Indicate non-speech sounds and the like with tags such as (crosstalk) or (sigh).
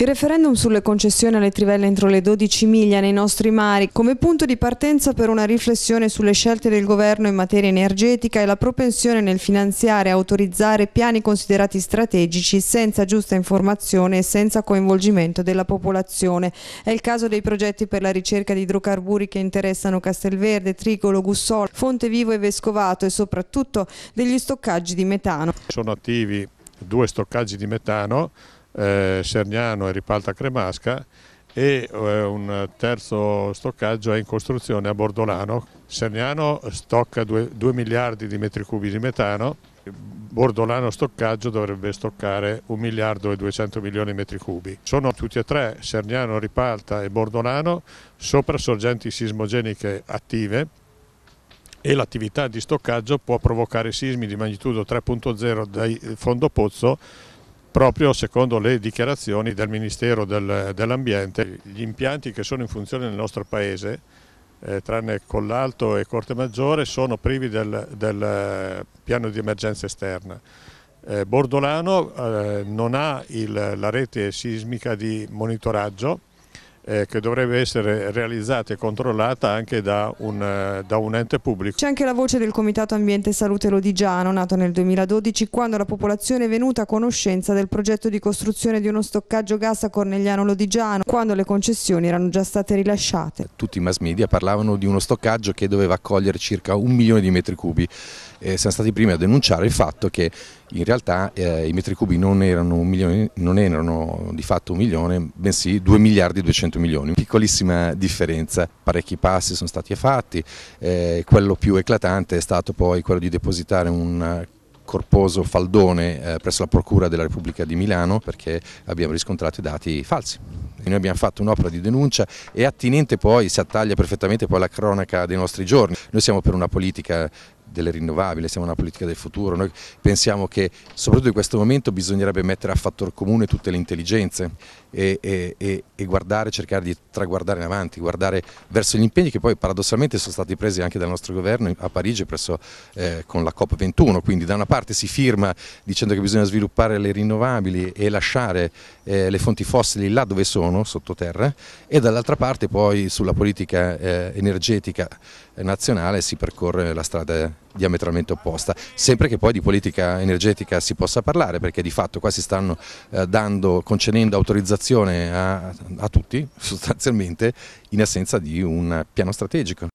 Il referendum sulle concessioni alle trivelle entro le 12 miglia nei nostri mari come punto di partenza per una riflessione sulle scelte del governo in materia energetica e la propensione nel finanziare e autorizzare piani considerati strategici senza giusta informazione e senza coinvolgimento della popolazione. È il caso dei progetti per la ricerca di idrocarburi che interessano Castelverde, Tricolo, Gussol, Fontevivo e Vescovato e soprattutto degli stoccaggi di metano. Sono attivi due stoccaggi di metano eh, Sergnano e Ripalta Cremasca e eh, un terzo stoccaggio è in costruzione a Bordolano. Sergnano stocca 2, 2 miliardi di metri cubi di metano, Bordolano stoccaggio dovrebbe stoccare 1 miliardo e 200 milioni di metri cubi. Sono tutti e tre, Sergnano, Ripalta e Bordolano, sopra sorgenti sismogeniche attive e l'attività di stoccaggio può provocare sismi di magnitudo 3.0 dai eh, fondo pozzo proprio secondo le dichiarazioni del Ministero del, dell'Ambiente. Gli impianti che sono in funzione nel nostro Paese, eh, tranne Collalto e Corte Maggiore, sono privi del, del eh, piano di emergenza esterna. Eh, Bordolano eh, non ha il, la rete sismica di monitoraggio, eh, che dovrebbe essere realizzata e controllata anche da un, eh, da un ente pubblico. C'è anche la voce del Comitato Ambiente e Salute Lodigiano, nato nel 2012, quando la popolazione è venuta a conoscenza del progetto di costruzione di uno stoccaggio gas a Cornegliano Lodigiano, quando le concessioni erano già state rilasciate. Tutti i mass media parlavano di uno stoccaggio che doveva accogliere circa un milione di metri cubi. Eh, siamo stati i primi a denunciare il fatto che in realtà eh, i metri cubi non erano, milione, non erano, di fatto un milione, bensì 2 miliardi e 200 milioni, piccolissima differenza, parecchi passi sono stati fatti, eh, quello più eclatante è stato poi quello di depositare un corposo faldone eh, presso la Procura della Repubblica di Milano perché abbiamo riscontrato i dati falsi. Noi abbiamo fatto un'opera di denuncia e attinente poi, si attaglia perfettamente poi alla cronaca dei nostri giorni. Noi siamo per una politica delle rinnovabili, siamo una politica del futuro, noi pensiamo che soprattutto in questo momento bisognerebbe mettere a fattor comune tutte le intelligenze e, e, e guardare, cercare di traguardare in avanti, guardare verso gli impegni che poi paradossalmente sono stati presi anche dal nostro governo a Parigi presso, eh, con la COP21, quindi da una parte si firma dicendo che bisogna sviluppare le rinnovabili e lasciare eh, le fonti fossili là dove sono, sottoterra, e dall'altra parte poi sulla politica eh, energetica eh, nazionale si percorre la strada diametralmente opposta, sempre che poi di politica energetica si possa parlare perché di fatto qua si stanno eh, dando, concedendo autorizzazione a, a tutti (laughs) sostanzialmente in assenza di un piano strategico.